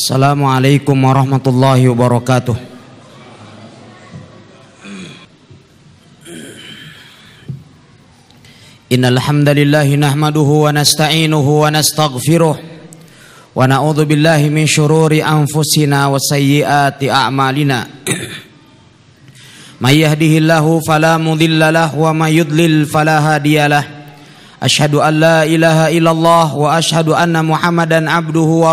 Assalamualaikum warahmatullahi wabarakatuh. Innal hamdalillah nahmaduhu wa nasta'inuhu wa nastaghfiruh wa na'udzu billahi min shururi anfusina wa sayyiati a'malina. May yahdihillahu fala mudilla wa may yudlil fala hadiyalah. Ashhadu an la illallah wa ashhadu anna Muhammadan abduhu wa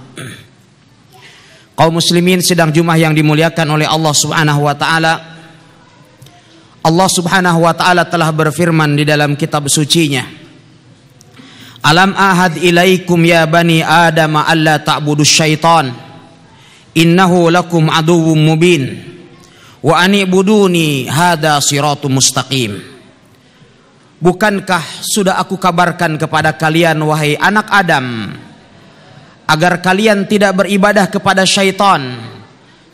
kaum muslimin sedang Jumat yang dimuliakan oleh Allah Subhanahu wa taala. Allah Subhanahu wa taala telah berfirman di dalam kitab sucinya. Alam ahad ilaikum ya bani adama alla ta'budu syaitan. Innahu lakum aduwum mubin. Wa ani'buduni buduni hada siratu mustaqim. Bukankah sudah aku kabarkan kepada kalian wahai anak Adam, agar kalian tidak beribadah kepada syaitan.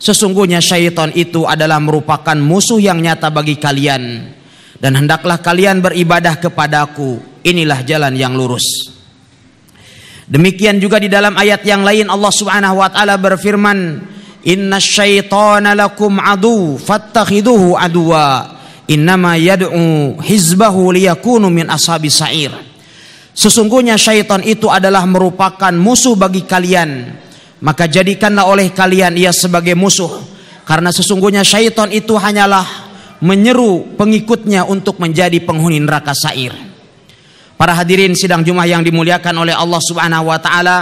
Sesungguhnya syaitan itu adalah merupakan musuh yang nyata bagi kalian dan hendaklah kalian beribadah kepadaku. Inilah jalan yang lurus. Demikian juga di dalam ayat yang lain Allah Subhanahu wa taala berfirman, "Inna syaitana lakum adu fattakhiduhu aduwa. Innama yad'u hizbahu liyakunu min ashabi sa'ir." Sesungguhnya syaitan itu adalah merupakan musuh bagi kalian. Maka jadikanlah oleh kalian ia sebagai musuh. Karena sesungguhnya syaitan itu hanyalah menyeru pengikutnya untuk menjadi penghuni neraka sair. Para hadirin sidang Jumat yang dimuliakan oleh Allah Subhanahu wa taala,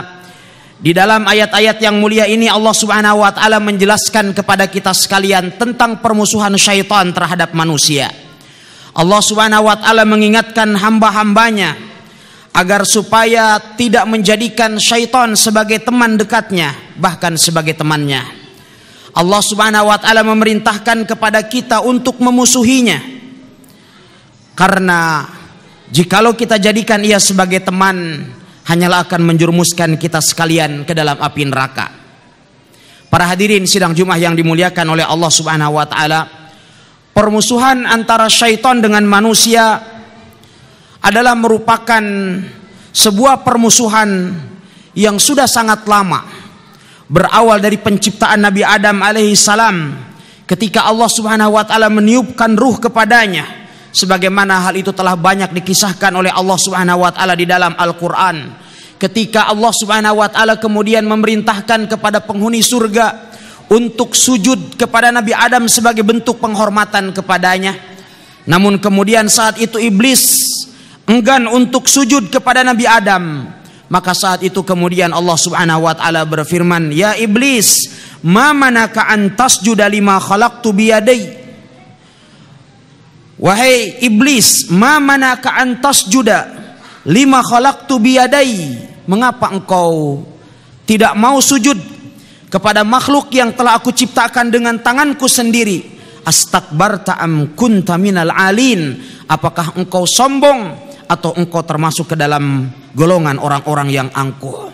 di dalam ayat-ayat yang mulia ini Allah Subhanahu wa taala menjelaskan kepada kita sekalian tentang permusuhan syaitan terhadap manusia. Allah Subhanahu wa taala mengingatkan hamba-hambanya agar supaya tidak menjadikan syaitan sebagai teman dekatnya bahkan sebagai temannya Allah subhanahu wa ta'ala memerintahkan kepada kita untuk memusuhinya karena jikalau kita jadikan ia sebagai teman hanyalah akan menjurmuskan kita sekalian ke dalam api neraka para hadirin sidang jumlah yang dimuliakan oleh Allah subhanahu wa ta'ala permusuhan antara syaitan dengan manusia adalah merupakan sebuah permusuhan yang sudah sangat lama berawal dari penciptaan Nabi Adam alaihi salam ketika Allah Subhanahu wa taala meniupkan ruh kepadanya sebagaimana hal itu telah banyak dikisahkan oleh Allah Subhanahu wa taala di dalam Al-Qur'an ketika Allah Subhanahu wa taala kemudian memerintahkan kepada penghuni surga untuk sujud kepada Nabi Adam sebagai bentuk penghormatan kepadanya namun kemudian saat itu iblis enggan untuk sujud kepada Nabi Adam maka saat itu kemudian Allah Subhanahu wa taala berfirman ya iblis ma manaka an tasjuda lima khalaqtu biyadai wahai iblis ma manaka an Juda lima khalaqtu biyadai mengapa engkau tidak mau sujud kepada makhluk yang telah aku ciptakan dengan tanganku sendiri astakbarta am kunta minal alin apakah engkau sombong atau engkau termasuk ke dalam golongan orang-orang yang angkuh.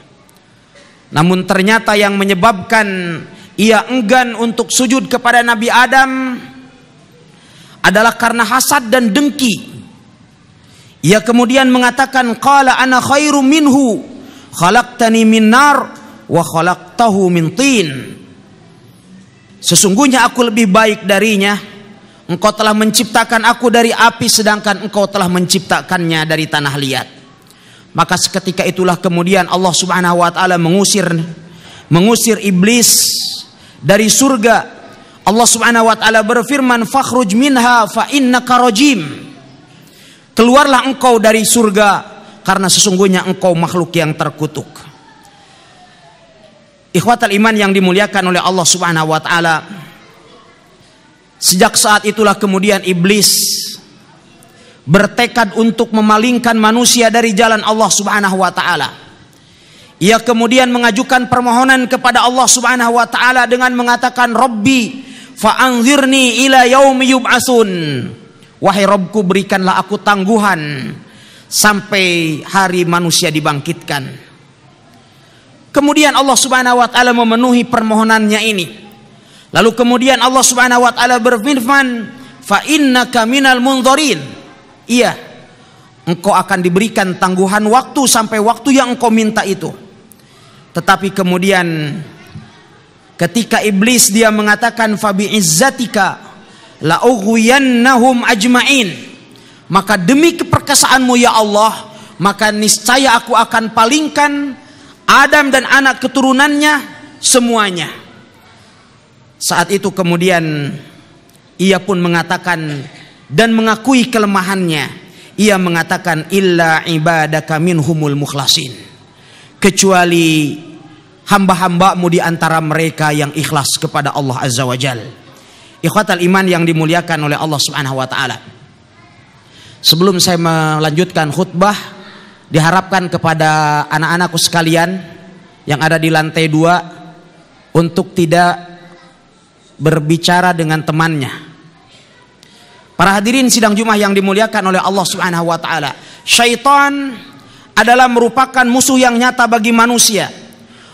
Namun ternyata yang menyebabkan ia enggan untuk sujud kepada Nabi Adam adalah karena hasad dan dengki. Ia kemudian mengatakan qala ana khairu minhu khalaqtani min nar wa khalaqtahu min tin. Sesungguhnya aku lebih baik darinya Engkau telah menciptakan aku dari api sedangkan engkau telah menciptakannya dari tanah liat. Maka seketika itulah kemudian Allah Subhanahu wa taala mengusir mengusir iblis dari surga. Allah Subhanahu wa taala berfirman, "Fakhruj minha fa innaka rajim." Keluarlah engkau dari surga karena sesungguhnya engkau makhluk yang terkutuk. Ikhwatal iman yang dimuliakan oleh Allah Subhanahu wa taala, Sejak saat itulah kemudian iblis bertekad untuk memalingkan manusia dari jalan Allah Subhanahu wa taala. Ia kemudian mengajukan permohonan kepada Allah Subhanahu wa taala dengan mengatakan Rabbi fa'anzirni ila yaumi yub'atsun. Wahai Robku berikanlah aku tangguhan sampai hari manusia dibangkitkan. Kemudian Allah Subhanahu wa taala memenuhi permohonannya ini. Lalu kemudian Allah Subhanahu wa taala berfirman, "Fa innaka minal munzirin." Iya. Engkau akan diberikan tangguhan waktu sampai waktu yang engkau minta itu. Tetapi kemudian ketika iblis dia mengatakan Fa bi izzatika la ughwiyannahum ajmain. Maka demi keperkasaanmu ya Allah, maka niscaya aku akan palingkan Adam dan anak keturunannya semuanya. Saat itu kemudian ia pun mengatakan dan mengakui kelemahannya. Ia mengatakan illa ibadaka minhumul mukhlasin. Kecuali hamba-hambamu di antara mereka yang ikhlas kepada Allah Azza wa Jal. Ikhwatal iman yang dimuliakan oleh Allah Subhanahu wa taala. Sebelum saya melanjutkan khutbah, diharapkan kepada anak-anakku sekalian yang ada di lantai dua untuk tidak berbicara dengan temannya. Para hadirin sidang Jumat yang dimuliakan oleh Allah Subhanahu wa taala. Syaitan adalah merupakan musuh yang nyata bagi manusia.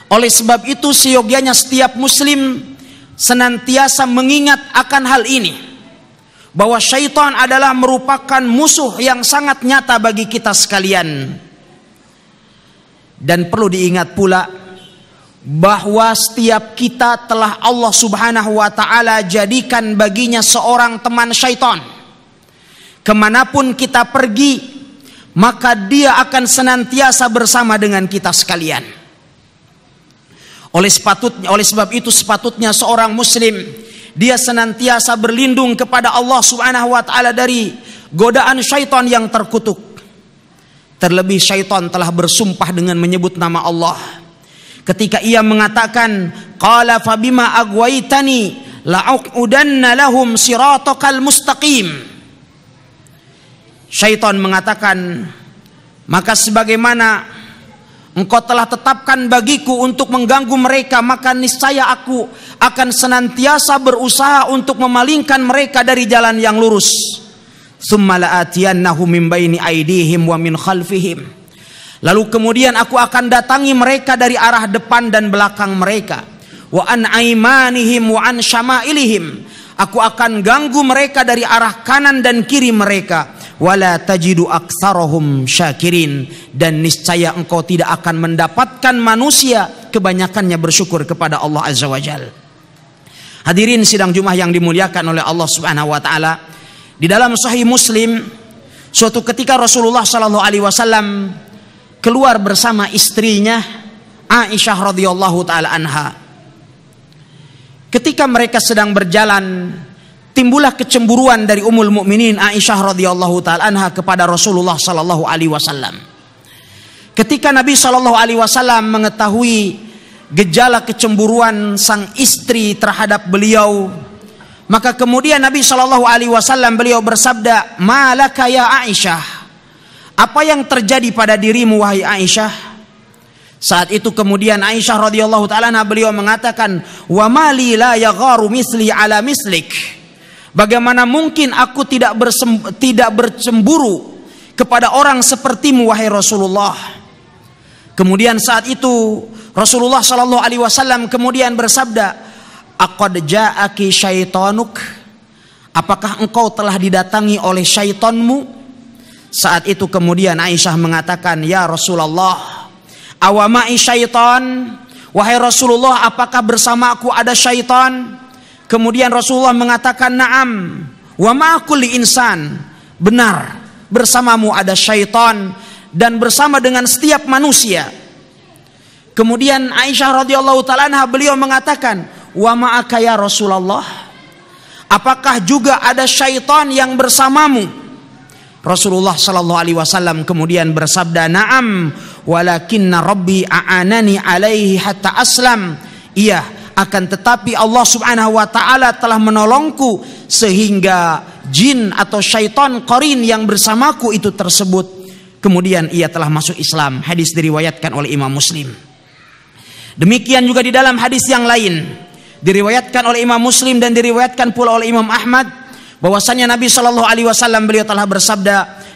Oleh sebab itu seyogianya setiap muslim senantiasa mengingat akan hal ini bahwa syaitan adalah merupakan musuh yang sangat nyata bagi kita sekalian. Dan perlu diingat pula bahwa setiap kita telah Allah Subhanahu wa taala jadikan baginya seorang teman syaitan. Kemanapun kita pergi, maka dia akan senantiasa bersama dengan kita sekalian. Oleh sepatutnya, oleh sebab itu sepatutnya seorang muslim dia senantiasa berlindung kepada Allah Subhanahu wa taala dari godaan syaitan yang terkutuk. Terlebih syaitan telah bersumpah dengan menyebut nama Allah ketika ia mengatakan qala fabima agwaitani la'uq'udanna lahum siratokal mustaqim syaitan mengatakan maka sebagaimana engkau telah tetapkan bagiku untuk mengganggu mereka maka niscaya aku akan senantiasa berusaha untuk memalingkan mereka dari jalan yang lurus summa la'atiyannahum min baini aidihim wa min khalfihim Lalu kemudian aku akan datangi mereka dari arah depan dan belakang mereka. Wa an aimanihim wa an syama'ilihim. Aku akan ganggu mereka dari arah kanan dan kiri mereka. Wala tajidu aksarohum syakirin. Dan niscaya engkau tidak akan mendapatkan manusia kebanyakannya bersyukur kepada Allah Azza wa Jal. Hadirin sidang Jumat yang dimuliakan oleh Allah Subhanahu wa taala. Di dalam Sahih Muslim suatu ketika Rasulullah sallallahu alaihi wasallam keluar bersama istrinya Aisyah radhiyallahu taala anha. Ketika mereka sedang berjalan, timbullah kecemburuan dari umul Mukminin Aisyah radhiyallahu taala anha kepada Rasulullah sallallahu alaihi wasallam. Ketika Nabi sallallahu alaihi wasallam mengetahui gejala kecemburuan sang istri terhadap beliau, maka kemudian Nabi sallallahu alaihi wasallam beliau bersabda, "Malaka ya Aisyah?" Apa yang terjadi pada dirimu wahai Aisyah? Saat itu kemudian Aisyah radhiyallahu taala beliau mengatakan, "Wa mali la yagharu misli ala mislik." Bagaimana mungkin aku tidak bersem, tidak bercemburu kepada orang sepertimu wahai Rasulullah? Kemudian saat itu Rasulullah shallallahu alaihi wasallam kemudian bersabda, "Aqad ja'aki syaitanuk?" Apakah engkau telah didatangi oleh syaitanmu? Saat itu kemudian Aisyah mengatakan, "Ya Rasulullah, awamai syaitan, wahai Rasulullah, apakah bersamaku ada syaitan?" Kemudian Rasulullah mengatakan, "Na'am, wa ma'akul insan." Benar, bersamamu ada syaitan dan bersama dengan setiap manusia. Kemudian Aisyah radhiyallahu taala beliau mengatakan, "Wa ma'aka ya Rasulullah?" Apakah juga ada syaitan yang bersamamu? Rasulullah shallallahu alaihi wasallam kemudian bersabda, "Na'am, walakinna Rabbi a'anani alaihi hatta aslam." Iya, akan tetapi Allah Subhanahu wa taala telah menolongku sehingga jin atau syaitan korin yang bersamaku itu tersebut kemudian ia telah masuk Islam. Hadis diriwayatkan oleh Imam Muslim. Demikian juga di dalam hadis yang lain diriwayatkan oleh Imam Muslim dan diriwayatkan pula oleh Imam Ahmad bahwasanya Nabi Shallallahu alaihi wasallam beliau telah bersabda,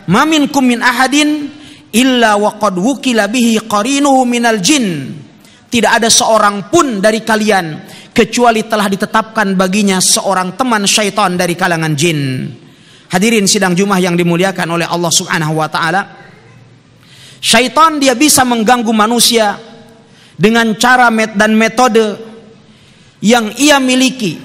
"Mamin kumin ahadin illa waqad wukila bihi qarinuhu minal jin." Tidak ada seorang pun dari kalian kecuali telah ditetapkan baginya seorang teman syaitan dari kalangan jin. Hadirin sidang jumah yang dimuliakan oleh Allah Subhanahu wa taala. Syaitan dia bisa mengganggu manusia dengan cara met dan metode yang ia miliki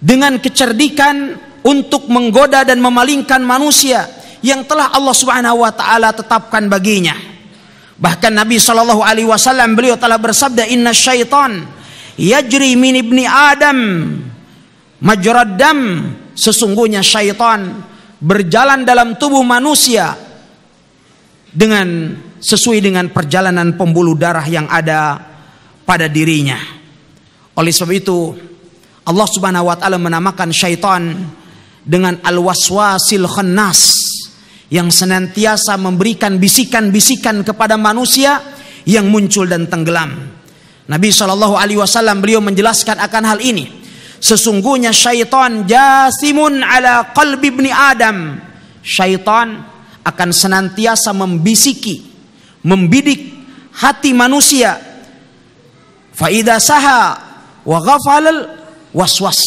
dengan kecerdikan untuk menggoda dan memalingkan manusia yang telah Allah Subhanahu wa taala tetapkan baginya. Bahkan Nabi Shallallahu alaihi wasallam beliau telah bersabda inna syaitan yajri min ibni adam majrad sesungguhnya syaitan berjalan dalam tubuh manusia dengan sesuai dengan perjalanan pembuluh darah yang ada pada dirinya. Oleh sebab itu Allah Subhanahu wa taala menamakan syaitan dengan al-waswasil khannas yang senantiasa memberikan bisikan-bisikan kepada manusia yang muncul dan tenggelam. Nabi Shallallahu Alaihi Wasallam beliau menjelaskan akan hal ini. Sesungguhnya syaitan jasimun ala qalbi ibni Adam. Syaitan akan senantiasa membisiki, membidik hati manusia. Faidah saha wa ghafalal waswas.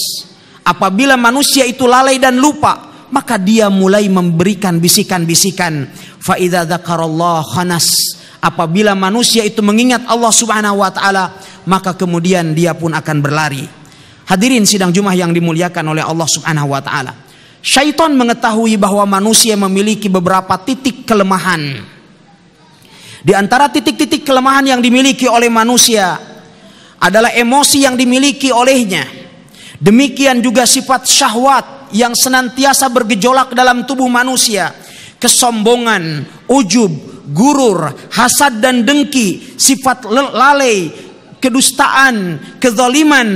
Apabila manusia itu lalai dan lupa, maka dia mulai memberikan bisikan-bisikan. Fa khanas. Apabila manusia itu mengingat Allah Subhanahu wa taala, maka kemudian dia pun akan berlari. Hadirin sidang Jumat yang dimuliakan oleh Allah Subhanahu wa taala. Syaitan mengetahui bahwa manusia memiliki beberapa titik kelemahan. Di antara titik-titik kelemahan yang dimiliki oleh manusia adalah emosi yang dimiliki olehnya Demikian juga sifat syahwat yang senantiasa bergejolak dalam tubuh manusia, kesombongan, ujub, gurur, hasad dan dengki, sifat lalai, kedustaan, kezaliman,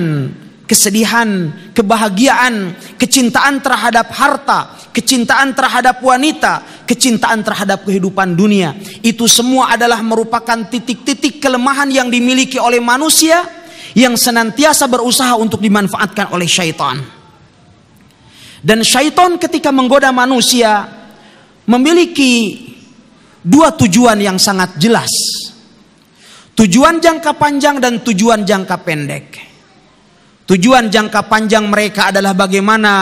kesedihan, kebahagiaan, kecintaan terhadap harta, kecintaan terhadap wanita, kecintaan terhadap kehidupan dunia. Itu semua adalah merupakan titik-titik kelemahan yang dimiliki oleh manusia yang senantiasa berusaha untuk dimanfaatkan oleh syaitan. Dan syaitan ketika menggoda manusia memiliki dua tujuan yang sangat jelas. Tujuan jangka panjang dan tujuan jangka pendek. Tujuan jangka panjang mereka adalah bagaimana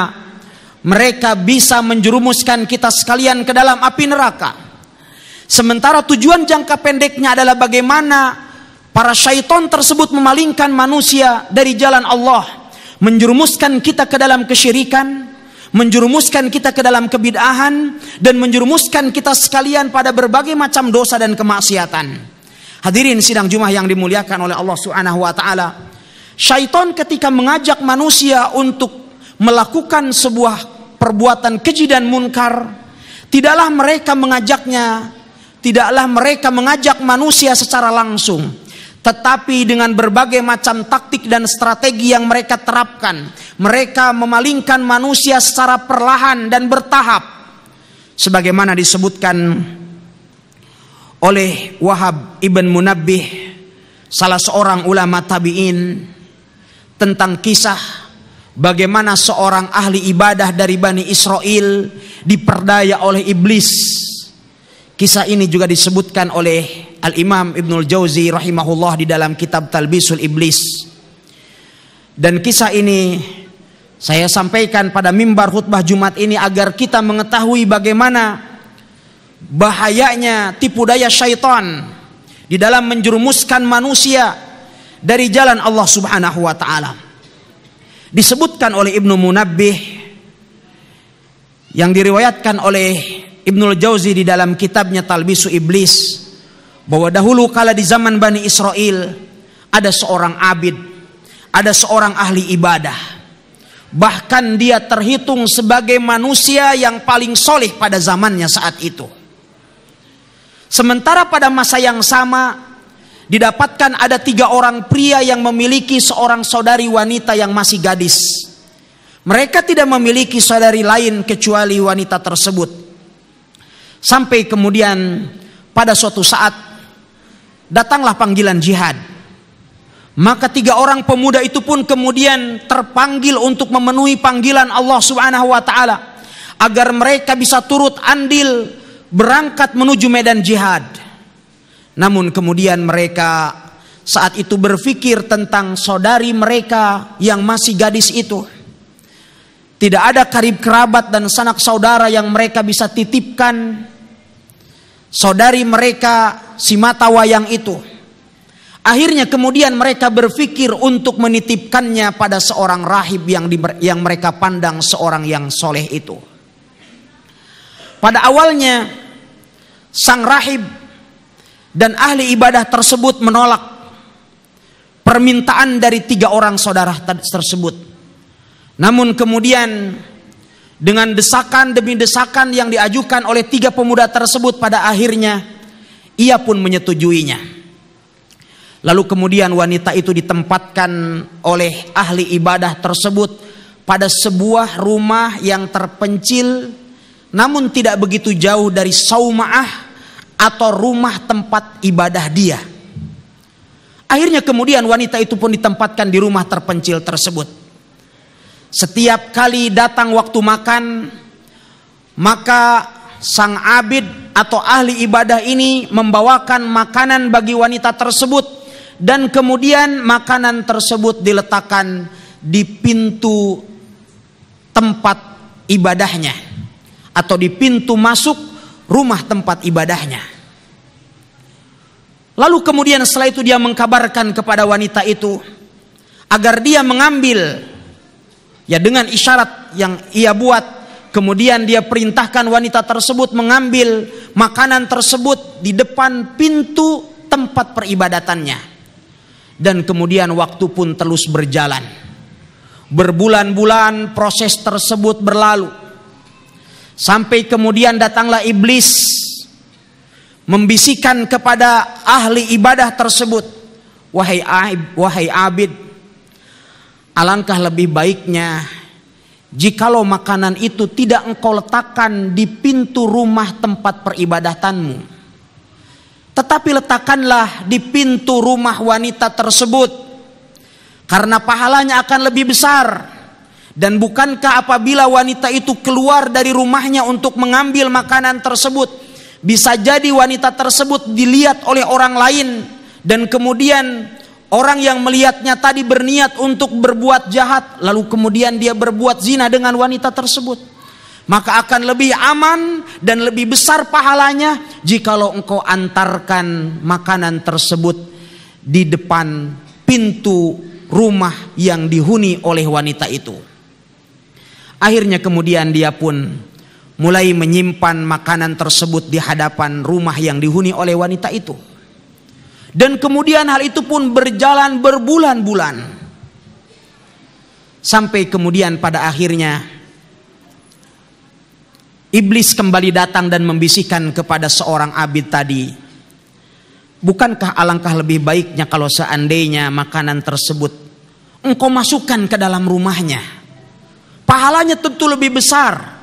mereka bisa menjerumuskan kita sekalian ke dalam api neraka. Sementara tujuan jangka pendeknya adalah bagaimana Para syaitan tersebut memalingkan manusia dari jalan Allah, menjerumuskan kita ke dalam kesyirikan, menjerumuskan kita ke dalam kebid'ahan dan menjerumuskan kita sekalian pada berbagai macam dosa dan kemaksiatan. Hadirin sidang Jumat yang dimuliakan oleh Allah Subhanahu wa taala. Syaitan ketika mengajak manusia untuk melakukan sebuah perbuatan keji dan munkar, tidaklah mereka mengajaknya, tidaklah mereka mengajak manusia secara langsung, tetapi dengan berbagai macam taktik dan strategi yang mereka terapkan, mereka memalingkan manusia secara perlahan dan bertahap. Sebagaimana disebutkan oleh Wahab ibn Munabbih, salah seorang ulama tabi'in, tentang kisah bagaimana seorang ahli ibadah dari Bani Israel diperdaya oleh iblis Kisah ini juga disebutkan oleh Al-Imam Ibnul Jauzi rahimahullah di dalam kitab Talbisul Iblis. Dan kisah ini saya sampaikan pada mimbar khutbah Jumat ini agar kita mengetahui bagaimana bahayanya tipu daya syaitan di dalam menjerumuskan manusia dari jalan Allah Subhanahu wa taala. Disebutkan oleh Ibnu Munabbih yang diriwayatkan oleh Ibnu Jauzi di dalam kitabnya Talbisu Iblis bahwa dahulu kala di zaman Bani Israel ada seorang abid, ada seorang ahli ibadah. Bahkan dia terhitung sebagai manusia yang paling solih pada zamannya saat itu. Sementara pada masa yang sama didapatkan ada tiga orang pria yang memiliki seorang saudari wanita yang masih gadis. Mereka tidak memiliki saudari lain kecuali wanita tersebut. Sampai kemudian pada suatu saat datanglah panggilan jihad. Maka tiga orang pemuda itu pun kemudian terpanggil untuk memenuhi panggilan Allah Subhanahu wa taala agar mereka bisa turut andil berangkat menuju medan jihad. Namun kemudian mereka saat itu berpikir tentang saudari mereka yang masih gadis itu tidak ada karib kerabat dan sanak saudara yang mereka bisa titipkan saudari mereka si mata wayang itu. Akhirnya kemudian mereka berpikir untuk menitipkannya pada seorang rahib yang di, yang mereka pandang seorang yang soleh itu. Pada awalnya sang rahib dan ahli ibadah tersebut menolak permintaan dari tiga orang saudara tersebut. Namun kemudian dengan desakan demi desakan yang diajukan oleh tiga pemuda tersebut pada akhirnya ia pun menyetujuinya. Lalu kemudian wanita itu ditempatkan oleh ahli ibadah tersebut pada sebuah rumah yang terpencil namun tidak begitu jauh dari saumah atau rumah tempat ibadah dia. Akhirnya kemudian wanita itu pun ditempatkan di rumah terpencil tersebut. Setiap kali datang waktu makan, maka sang abid atau ahli ibadah ini membawakan makanan bagi wanita tersebut dan kemudian makanan tersebut diletakkan di pintu tempat ibadahnya atau di pintu masuk rumah tempat ibadahnya. Lalu kemudian setelah itu dia mengkabarkan kepada wanita itu agar dia mengambil Ya dengan isyarat yang ia buat Kemudian dia perintahkan wanita tersebut mengambil makanan tersebut di depan pintu tempat peribadatannya. Dan kemudian waktu pun terus berjalan. Berbulan-bulan proses tersebut berlalu. Sampai kemudian datanglah iblis membisikkan kepada ahli ibadah tersebut, "Wahai wahai Abid, Alangkah lebih baiknya jikalau makanan itu tidak engkau letakkan di pintu rumah tempat peribadatanmu, tetapi letakkanlah di pintu rumah wanita tersebut, karena pahalanya akan lebih besar. Dan bukankah apabila wanita itu keluar dari rumahnya untuk mengambil makanan tersebut, bisa jadi wanita tersebut dilihat oleh orang lain, dan kemudian Orang yang melihatnya tadi berniat untuk berbuat jahat, lalu kemudian dia berbuat zina dengan wanita tersebut. Maka akan lebih aman dan lebih besar pahalanya jikalau engkau antarkan makanan tersebut di depan pintu rumah yang dihuni oleh wanita itu. Akhirnya kemudian dia pun mulai menyimpan makanan tersebut di hadapan rumah yang dihuni oleh wanita itu dan kemudian hal itu pun berjalan berbulan-bulan. Sampai kemudian pada akhirnya iblis kembali datang dan membisikkan kepada seorang abid tadi, "Bukankah alangkah lebih baiknya kalau seandainya makanan tersebut engkau masukkan ke dalam rumahnya? Pahalanya tentu lebih besar."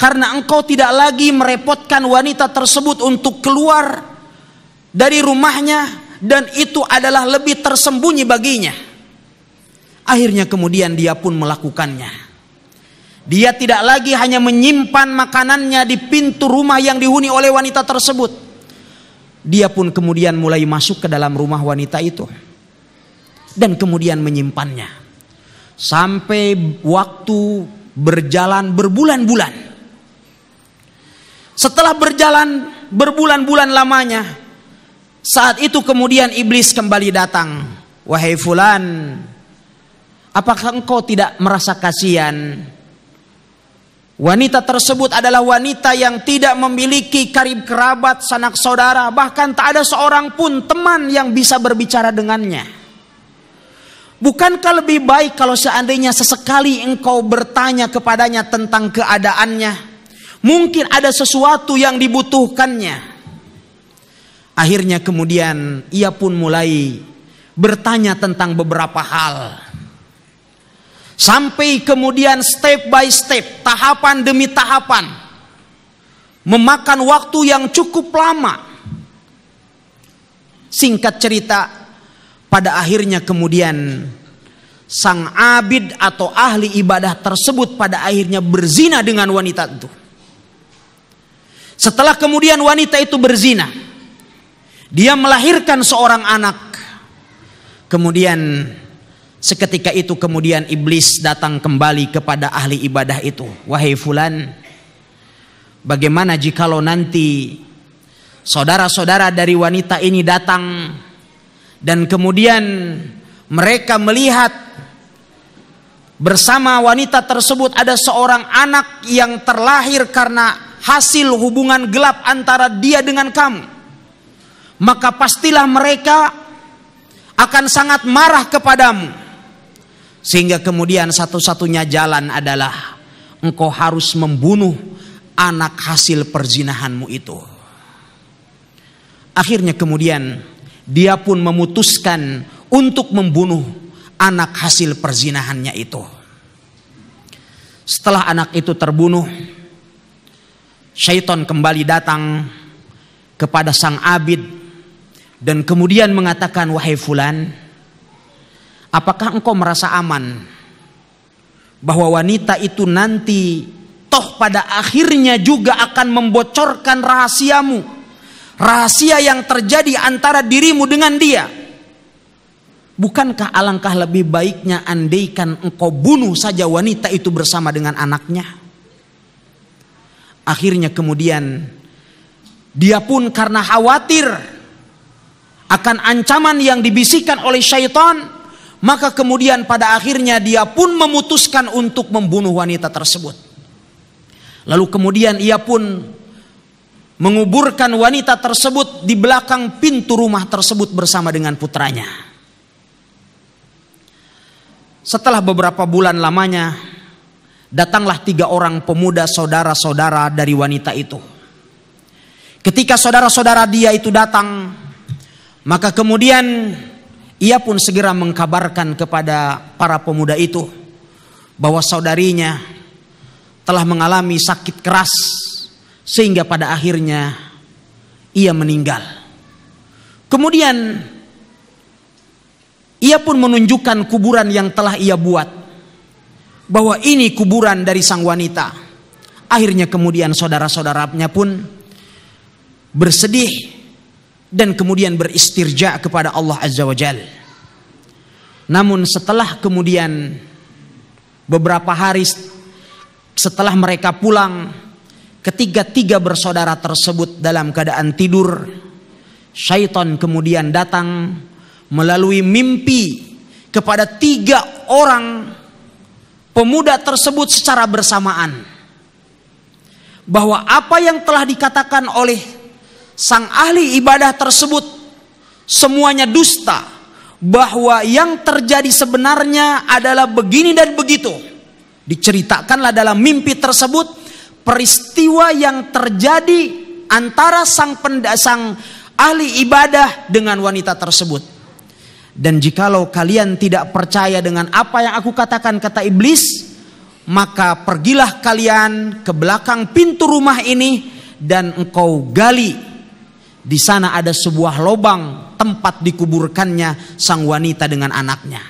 karena engkau tidak lagi merepotkan wanita tersebut untuk keluar dari rumahnya dan itu adalah lebih tersembunyi baginya. Akhirnya kemudian dia pun melakukannya. Dia tidak lagi hanya menyimpan makanannya di pintu rumah yang dihuni oleh wanita tersebut. Dia pun kemudian mulai masuk ke dalam rumah wanita itu. Dan kemudian menyimpannya. Sampai waktu berjalan berbulan-bulan. Setelah berjalan berbulan-bulan lamanya, saat itu kemudian iblis kembali datang. Wahai fulan, apakah engkau tidak merasa kasihan? Wanita tersebut adalah wanita yang tidak memiliki karib kerabat, sanak saudara, bahkan tak ada seorang pun teman yang bisa berbicara dengannya. Bukankah lebih baik kalau seandainya sesekali engkau bertanya kepadanya tentang keadaannya? Mungkin ada sesuatu yang dibutuhkannya. Akhirnya kemudian ia pun mulai bertanya tentang beberapa hal. Sampai kemudian step by step, tahapan demi tahapan. Memakan waktu yang cukup lama. Singkat cerita, pada akhirnya kemudian sang abid atau ahli ibadah tersebut pada akhirnya berzina dengan wanita itu. Setelah kemudian wanita itu berzina, dia melahirkan seorang anak. Kemudian seketika itu kemudian iblis datang kembali kepada ahli ibadah itu. Wahai fulan, bagaimana jikalau nanti saudara-saudara dari wanita ini datang dan kemudian mereka melihat bersama wanita tersebut ada seorang anak yang terlahir karena hasil hubungan gelap antara dia dengan kamu maka pastilah mereka akan sangat marah kepadamu. Sehingga kemudian satu-satunya jalan adalah engkau harus membunuh anak hasil perzinahanmu itu. Akhirnya kemudian dia pun memutuskan untuk membunuh anak hasil perzinahannya itu. Setelah anak itu terbunuh, syaitan kembali datang kepada sang abid dan kemudian mengatakan wahai fulan apakah engkau merasa aman bahwa wanita itu nanti toh pada akhirnya juga akan membocorkan rahasiamu rahasia yang terjadi antara dirimu dengan dia bukankah alangkah lebih baiknya andaikan engkau bunuh saja wanita itu bersama dengan anaknya akhirnya kemudian dia pun karena khawatir akan ancaman yang dibisikkan oleh syaitan, maka kemudian pada akhirnya dia pun memutuskan untuk membunuh wanita tersebut. Lalu kemudian ia pun menguburkan wanita tersebut di belakang pintu rumah tersebut bersama dengan putranya. Setelah beberapa bulan lamanya, datanglah tiga orang pemuda saudara-saudara dari wanita itu. Ketika saudara-saudara dia itu datang, maka kemudian ia pun segera mengkabarkan kepada para pemuda itu bahwa saudarinya telah mengalami sakit keras sehingga pada akhirnya ia meninggal. Kemudian ia pun menunjukkan kuburan yang telah ia buat bahwa ini kuburan dari sang wanita. Akhirnya kemudian saudara-saudaranya pun bersedih dan kemudian beristirja kepada Allah Azza wa Jal. Namun setelah kemudian beberapa hari setelah mereka pulang, ketiga-tiga bersaudara tersebut dalam keadaan tidur, syaitan kemudian datang melalui mimpi kepada tiga orang pemuda tersebut secara bersamaan bahwa apa yang telah dikatakan oleh sang ahli ibadah tersebut semuanya dusta bahwa yang terjadi sebenarnya adalah begini dan begitu. Diceritakanlah dalam mimpi tersebut peristiwa yang terjadi antara sang pendasang sang ahli ibadah dengan wanita tersebut. Dan jikalau kalian tidak percaya dengan apa yang aku katakan kata iblis, maka pergilah kalian ke belakang pintu rumah ini dan engkau gali di sana ada sebuah lobang tempat dikuburkannya sang wanita dengan anaknya.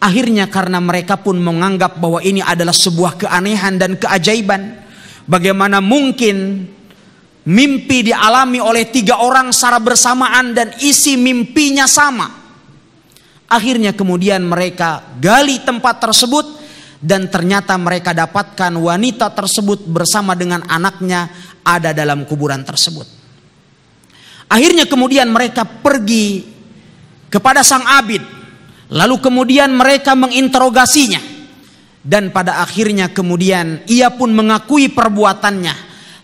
Akhirnya karena mereka pun menganggap bahwa ini adalah sebuah keanehan dan keajaiban. Bagaimana mungkin mimpi dialami oleh tiga orang secara bersamaan dan isi mimpinya sama. Akhirnya kemudian mereka gali tempat tersebut dan ternyata mereka dapatkan wanita tersebut bersama dengan anaknya ada dalam kuburan tersebut. Akhirnya kemudian mereka pergi kepada sang abid. Lalu kemudian mereka menginterogasinya. Dan pada akhirnya kemudian ia pun mengakui perbuatannya.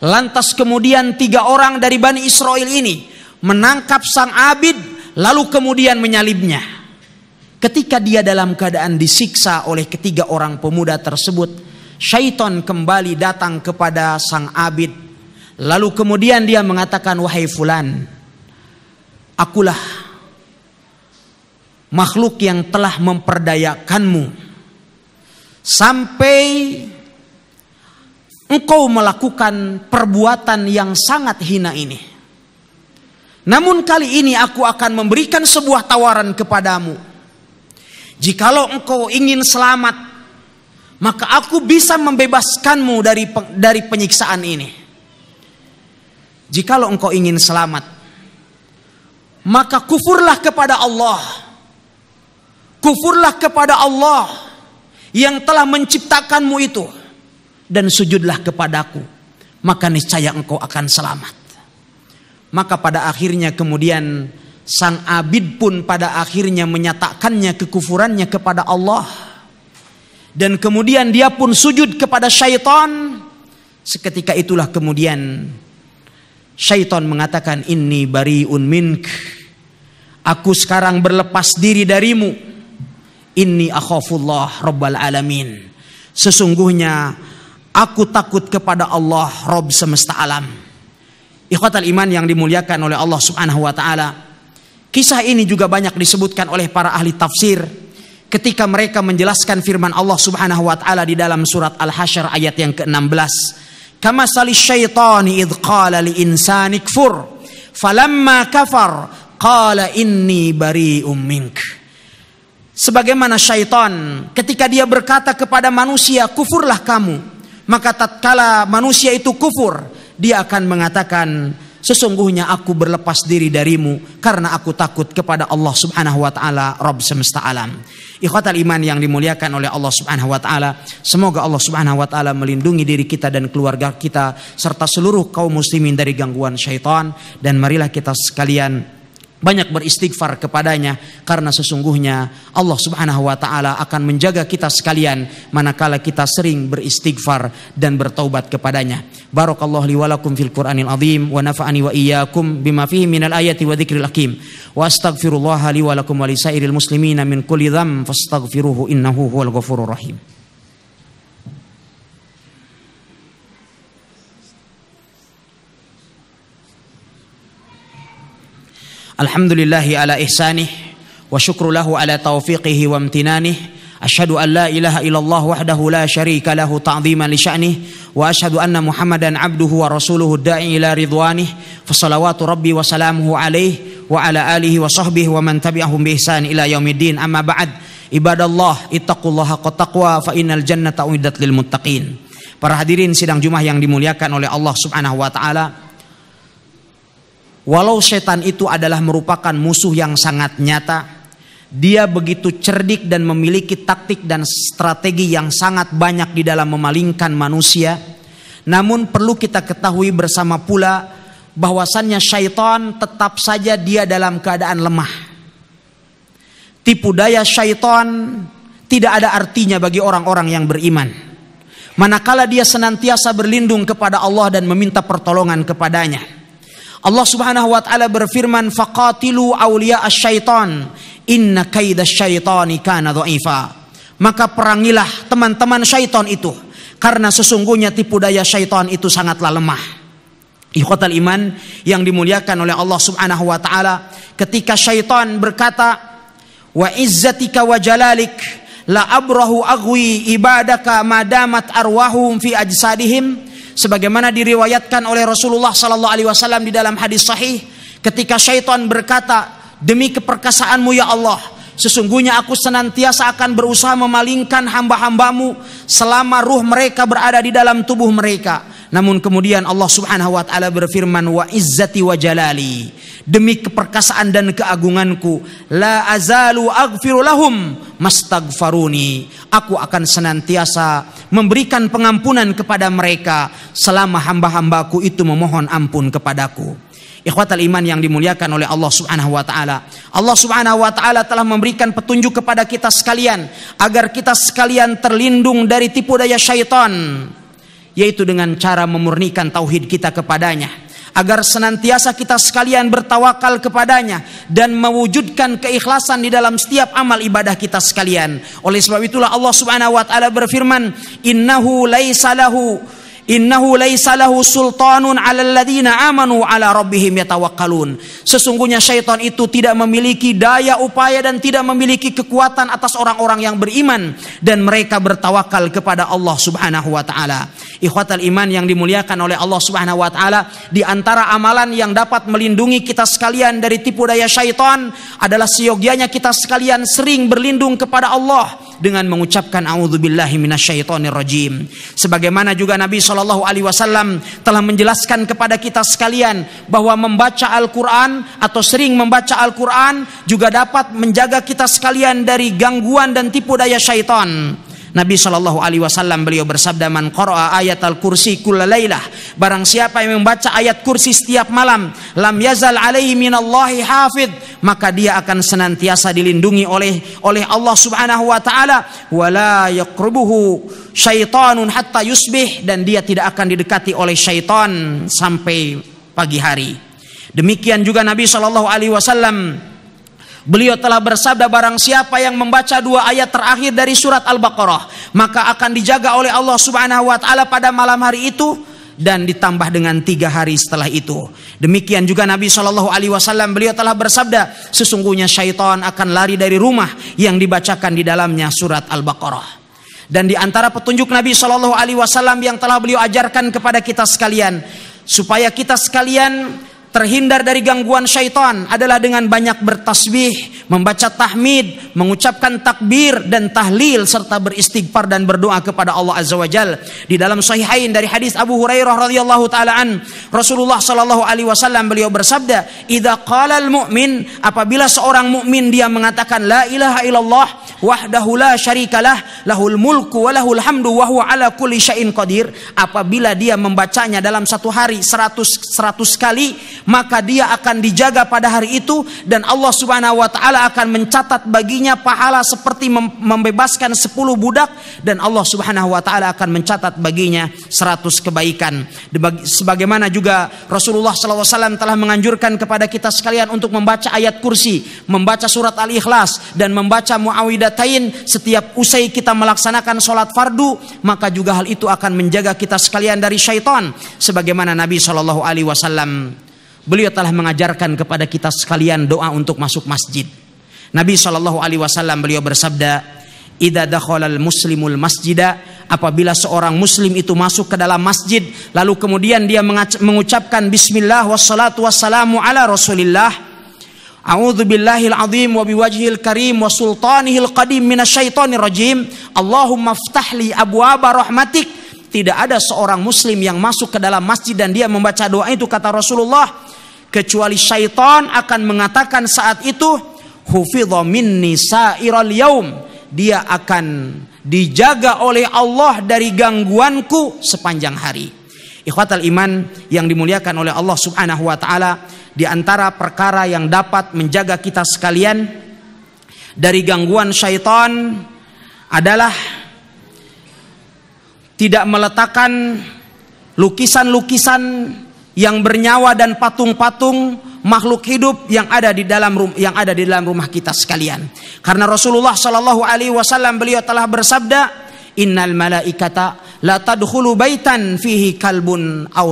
Lantas kemudian tiga orang dari Bani Israel ini menangkap sang abid lalu kemudian menyalibnya. Ketika dia dalam keadaan disiksa oleh ketiga orang pemuda tersebut, syaitan kembali datang kepada sang abid Lalu kemudian dia mengatakan wahai fulan, akulah makhluk yang telah memperdayakanmu sampai engkau melakukan perbuatan yang sangat hina ini. Namun kali ini aku akan memberikan sebuah tawaran kepadamu. Jikalau engkau ingin selamat, maka aku bisa membebaskanmu dari dari penyiksaan ini. Jikalau engkau ingin selamat, maka kufurlah kepada Allah. Kufurlah kepada Allah yang telah menciptakanmu itu dan sujudlah kepadaku, maka niscaya engkau akan selamat. Maka pada akhirnya kemudian sang abid pun pada akhirnya menyatakannya kekufurannya kepada Allah. Dan kemudian dia pun sujud kepada syaitan. Seketika itulah kemudian Syaitan mengatakan ini bariun mink. Aku sekarang berlepas diri darimu. ini akhafullah rabbal alamin. Sesungguhnya aku takut kepada Allah Rabb semesta alam. Ikhwal iman yang dimuliakan oleh Allah Subhanahu wa taala. Kisah ini juga banyak disebutkan oleh para ahli tafsir ketika mereka menjelaskan firman Allah Subhanahu wa taala di dalam surat Al-Hasyr ayat yang ke-16 Kama sali syaitani idh qala li insani kfur. Falamma kafar qala inni bari mink. Sebagaimana syaitan ketika dia berkata kepada manusia kufurlah kamu. Maka tatkala manusia itu kufur. Dia akan mengatakan Sesungguhnya aku berlepas diri darimu karena aku takut kepada Allah Subhanahu wa taala Rabb semesta alam. Ikhatul iman yang dimuliakan oleh Allah Subhanahu wa taala, semoga Allah Subhanahu wa taala melindungi diri kita dan keluarga kita serta seluruh kaum muslimin dari gangguan syaitan dan marilah kita sekalian banyak beristighfar kepadanya karena sesungguhnya Allah Subhanahu wa taala akan menjaga kita sekalian manakala kita sering beristighfar dan bertaubat kepadanya. Barakallahu li wa lakum fil Qur'anil azim wa nafa'ani wa iyyakum bima fihi minal ayati wa dzikril hakim. Wa astaghfirullah li wa lakum wa muslimina min kulli dzam fastaghfiruhu innahu huwal ghafurur rahim. Alhamdulillahi ala ihsanih wa syukru lahu ala taufiqihi wa amtinanih Ashadu an la ilaha illallah wahdahu la syarika lahu ta'ziman li sya'nih wa ashadu anna muhammadan abduhu wa rasuluhu da'i ila ridwanih fasalawatu rabbi wa salamuhu alaih wa ala alihi wa sahbihi wa man tabi'ahum bi ihsan ila yaumiddin amma ba'd ibadallah ittaqullaha taqwa fa innal jannata uiddat lil muttaqin para hadirin sidang Jumat yang dimuliakan oleh Allah Subhanahu wa taala Walau setan itu adalah merupakan musuh yang sangat nyata, dia begitu cerdik dan memiliki taktik dan strategi yang sangat banyak di dalam memalingkan manusia. Namun perlu kita ketahui bersama pula bahwasannya syaitan tetap saja dia dalam keadaan lemah. Tipu daya syaitan tidak ada artinya bagi orang-orang yang beriman. Manakala dia senantiasa berlindung kepada Allah dan meminta pertolongan kepadanya. Allah Subhanahu wa taala berfirman faqatilu awliya asyaiton inna kaidas syaitani kana dha'ifa. Maka perangilah teman-teman syaitan itu karena sesungguhnya tipu daya syaitan itu sangatlah lemah. Ikhwatal iman yang dimuliakan oleh Allah Subhanahu wa taala ketika syaitan berkata wa izzatika wa jalalik la abrahu agwi ibadaka madamat arwahum fi ajsadihim sebagaimana diriwayatkan oleh Rasulullah sallallahu alaihi wasallam di dalam hadis sahih ketika syaitan berkata demi keperkasaanmu ya Allah Sesungguhnya aku senantiasa akan berusaha memalingkan hamba-hambamu selama ruh mereka berada di dalam tubuh mereka. Namun kemudian Allah Subhanahu wa taala berfirman wa izzati wa jalali demi keperkasaan dan keagunganku la azalu aghfiru lahum mastaghfaruni aku akan senantiasa memberikan pengampunan kepada mereka selama hamba-hambaku itu memohon ampun kepadaku Ikhwatal iman yang dimuliakan oleh Allah Subhanahu wa taala. Allah Subhanahu wa taala telah memberikan petunjuk kepada kita sekalian agar kita sekalian terlindung dari tipu daya syaitan yaitu dengan cara memurnikan tauhid kita kepadanya agar senantiasa kita sekalian bertawakal kepadanya dan mewujudkan keikhlasan di dalam setiap amal ibadah kita sekalian. Oleh sebab itulah Allah Subhanahu wa taala berfirman, "Innahu laisa lahu Innahu laisa sultanun ala ladina amanu 'ala rabbihim yatawakkalun. Sesungguhnya syaitan itu tidak memiliki daya upaya dan tidak memiliki kekuatan atas orang-orang yang beriman dan mereka bertawakal kepada Allah Subhanahu wa taala. Ikhwatal iman yang dimuliakan oleh Allah Subhanahu wa taala, di antara amalan yang dapat melindungi kita sekalian dari tipu daya syaitan adalah seyogianya kita sekalian sering berlindung kepada Allah dengan mengucapkan auzubillahi rajim. Sebagaimana juga Nabi Shallallahu alaihi wasallam telah menjelaskan kepada kita sekalian bahwa membaca Al-Qur'an atau sering membaca Al-Qur'an juga dapat menjaga kita sekalian dari gangguan dan tipu daya syaitan. Nabi Shallallahu Alaihi Wasallam beliau bersabda man qara'a ayat al kursi kullalailah barang siapa yang membaca ayat kursi setiap malam lam yazal alaihi minallahi hafid maka dia akan senantiasa dilindungi oleh oleh Allah Subhanahu wa taala wala yakrubuhu syaitanun hatta yusbih dan dia tidak akan didekati oleh syaitan sampai pagi hari demikian juga Nabi Shallallahu alaihi wasallam Beliau telah bersabda barang siapa yang membaca dua ayat terakhir dari surat Al-Baqarah, maka akan dijaga oleh Allah Subhanahu wa taala pada malam hari itu dan ditambah dengan tiga hari setelah itu. Demikian juga Nabi Shallallahu Alaihi Wasallam beliau telah bersabda, sesungguhnya syaitan akan lari dari rumah yang dibacakan di dalamnya surat Al-Baqarah. Dan di antara petunjuk Nabi Shallallahu Alaihi Wasallam yang telah beliau ajarkan kepada kita sekalian, supaya kita sekalian terhindar dari gangguan syaitan adalah dengan banyak bertasbih, membaca tahmid, mengucapkan takbir dan tahlil serta beristighfar dan berdoa kepada Allah Azza wa Jal. Di dalam sahihain dari hadis Abu Hurairah radhiyallahu taala an, Rasulullah sallallahu alaihi wasallam beliau bersabda, "Idza qala mumin apabila seorang mukmin dia mengatakan la ilaha illallah wahdahu la syarikalah, lahul mulku wa lahul hamdu wa huwa ala kulli syai'in qadir." Apabila dia membacanya dalam satu hari 100 100 kali maka dia akan dijaga pada hari itu dan Allah Subhanahu wa taala akan mencatat baginya pahala seperti membebaskan 10 budak dan Allah Subhanahu wa taala akan mencatat baginya 100 kebaikan. Sebagaimana juga Rasulullah SAW telah menganjurkan kepada kita sekalian untuk membaca ayat kursi, membaca surat Al-Ikhlas dan membaca Muawidatain setiap usai kita melaksanakan sholat fardu, maka juga hal itu akan menjaga kita sekalian dari syaitan sebagaimana Nabi Shallallahu alaihi wasallam Beliau telah mengajarkan kepada kita sekalian doa untuk masuk masjid. Nabi Shallallahu Alaihi Wasallam beliau bersabda, Ida dakhalal muslimul masjidah apabila seorang muslim itu masuk ke dalam masjid lalu kemudian dia mengucapkan bismillah wassalatu wassalamu ala rasulillah A'udzu al adzim, wa al karim wa sultanihil qadim minasyaitonir rajim Allahumma ftahli abwaaba rahmatik tidak ada seorang muslim yang masuk ke dalam masjid dan dia membaca doa itu kata Rasulullah kecuali syaitan akan mengatakan saat itu sa'iral yaum dia akan dijaga oleh Allah dari gangguanku sepanjang hari. Ikhwatal iman yang dimuliakan oleh Allah Subhanahu wa taala di antara perkara yang dapat menjaga kita sekalian dari gangguan syaitan adalah tidak meletakkan lukisan-lukisan yang bernyawa dan patung-patung makhluk hidup yang ada di dalam yang ada di dalam rumah kita sekalian. Karena Rasulullah Shallallahu Alaihi Wasallam beliau telah bersabda, Innal malaikata la tadkhulu baitan fihi kalbun aw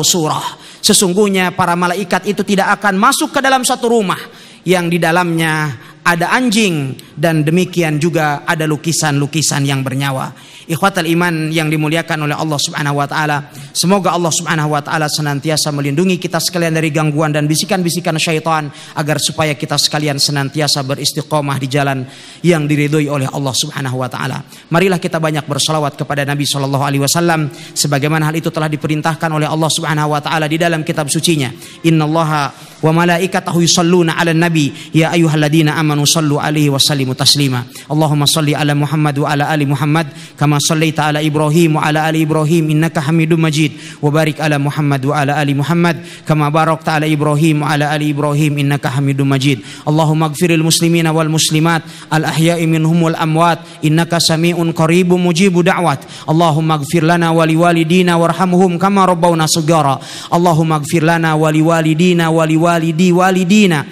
Sesungguhnya para malaikat itu tidak akan masuk ke dalam satu rumah yang di dalamnya ada anjing dan demikian juga ada lukisan-lukisan yang bernyawa. Ikhwatal iman yang dimuliakan oleh Allah Subhanahu wa taala. Semoga Allah Subhanahu wa taala senantiasa melindungi kita sekalian dari gangguan dan bisikan-bisikan syaitan agar supaya kita sekalian senantiasa beristiqomah di jalan yang diridhoi oleh Allah Subhanahu wa taala. Marilah kita banyak berselawat kepada Nabi Shallallahu alaihi wasallam sebagaimana hal itu telah diperintahkan oleh Allah Subhanahu wa taala di dalam kitab sucinya. Innallaha wa malaikatahu yusalluna 'alan nabi ya ayyuhalladzina amanu sallu alaihi wa sallimu taslima Allahumma salli ala Muhammad wa ala ali Muhammad kama sallaita ala Ibrahim wa ala ali Ibrahim innaka Hamidum Majid wa barik ala Muhammad wa ala ali Muhammad kama barok ala Ibrahim wa ala ali Ibrahim innaka Hamidum Majid Allahumma ighfiril muslimina wal muslimat al ahya'i minhum wal amwat innaka sami'un qaribun mujibu da'wat Allahumma ighfir lana wa liwalidina warhamhum kama rabbawna sigara Allahumma ighfir lana wa liwalidina wa liwalidi walidina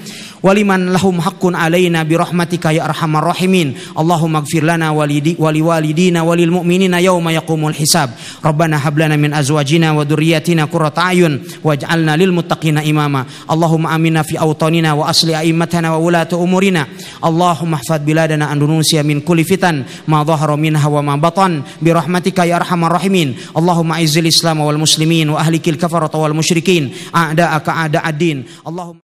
waliman lahum haqqun alaina birahmatika ya arhamar rahimin Allahumma ighfir lana walidi wali walidina walil mu'minina yauma yaqumul hisab Rabbana hablana min azwajina wa dhurriyyatina qurrata ayun waj'alna lil muttaqina imama Allahumma amina fi awtanina wa asli a'immatana wa ulata umurina Allahumma ihfad biladana Indonesia min kulli fitan ma dhahara minha wa ma batan birahmatika ya arhamar rahimin Allahumma izzil islam wal muslimin wa ahlikil kafarata wal musyrikin a'da'aka a'da'ad din Allahumma